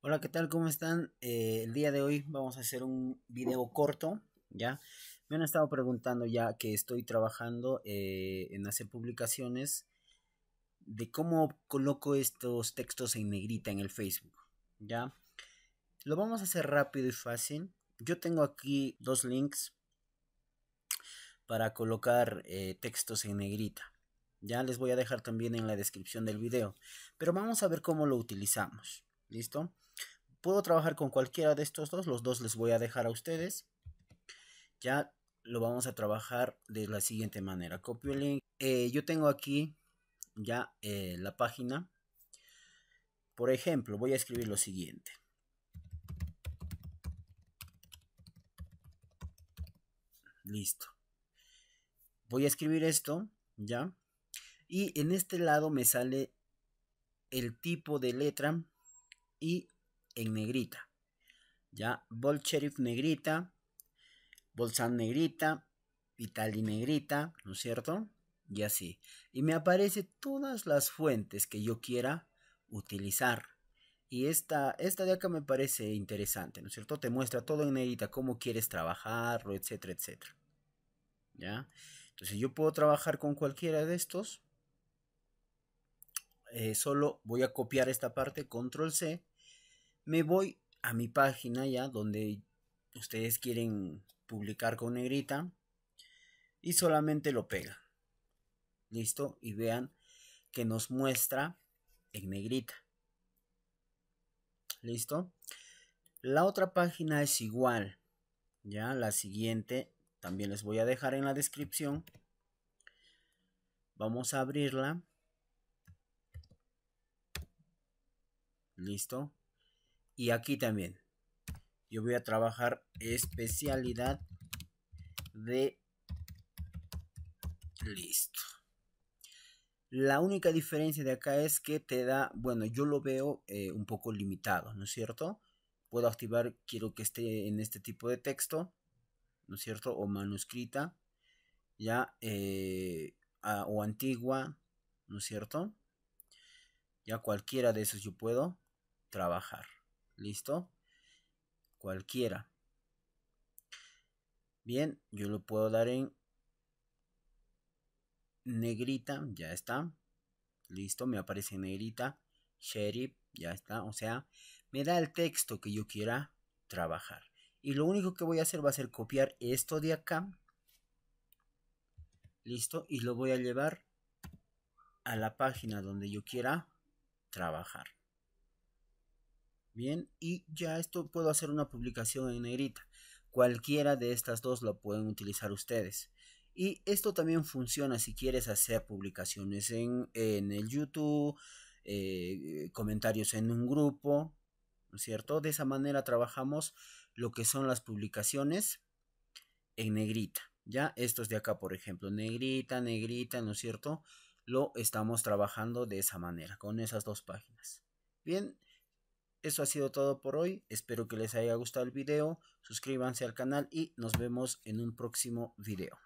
Hola, ¿qué tal? ¿Cómo están? Eh, el día de hoy vamos a hacer un video corto, ¿ya? Me han estado preguntando ya que estoy trabajando eh, en hacer publicaciones de cómo coloco estos textos en negrita en el Facebook, ¿ya? Lo vamos a hacer rápido y fácil. Yo tengo aquí dos links para colocar eh, textos en negrita. Ya les voy a dejar también en la descripción del video. Pero vamos a ver cómo lo utilizamos. ¿Listo? Puedo trabajar con cualquiera de estos dos, los dos les voy a dejar a ustedes. Ya lo vamos a trabajar de la siguiente manera. Copio el link. Eh, yo tengo aquí ya eh, la página. Por ejemplo, voy a escribir lo siguiente. Listo. Voy a escribir esto, ¿ya? Y en este lado me sale el tipo de letra y en negrita. Ya, Bolsheriff negrita, Bolsan negrita, Vitali negrita, ¿no es cierto? Y así. Y me aparece todas las fuentes que yo quiera utilizar. Y esta, esta de acá me parece interesante, ¿no es cierto? Te muestra todo en negrita, cómo quieres trabajarlo, etcétera, etcétera. ¿Ya? Entonces yo puedo trabajar con cualquiera de estos eh, solo voy a copiar esta parte, control C, me voy a mi página ya donde ustedes quieren publicar con negrita y solamente lo pega. Listo, y vean que nos muestra en negrita. Listo. La otra página es igual. Ya, la siguiente también les voy a dejar en la descripción. Vamos a abrirla. Listo. Y aquí también. Yo voy a trabajar especialidad de... Listo. La única diferencia de acá es que te da, bueno, yo lo veo eh, un poco limitado, ¿no es cierto? Puedo activar, quiero que esté en este tipo de texto, ¿no es cierto? O manuscrita, ya, eh, o antigua, ¿no es cierto? Ya cualquiera de esos yo puedo trabajar. ¿Listo? Cualquiera. Bien, yo lo puedo dar en negrita, ya está. Listo, me aparece negrita. Sheriff, ya está. O sea, me da el texto que yo quiera trabajar. Y lo único que voy a hacer va a ser copiar esto de acá. Listo, y lo voy a llevar a la página donde yo quiera trabajar. Bien, y ya esto puedo hacer una publicación en negrita. Cualquiera de estas dos la pueden utilizar ustedes. Y esto también funciona si quieres hacer publicaciones en, el YouTube, eh, comentarios en un grupo, ¿no es cierto? De esa manera trabajamos lo que son las publicaciones en negrita, ¿ya? Estos de acá, por ejemplo, negrita, negrita, ¿no es cierto? Lo estamos trabajando de esa manera, con esas dos páginas. Bien, eso ha sido todo por hoy, espero que les haya gustado el video, suscríbanse al canal y nos vemos en un próximo video.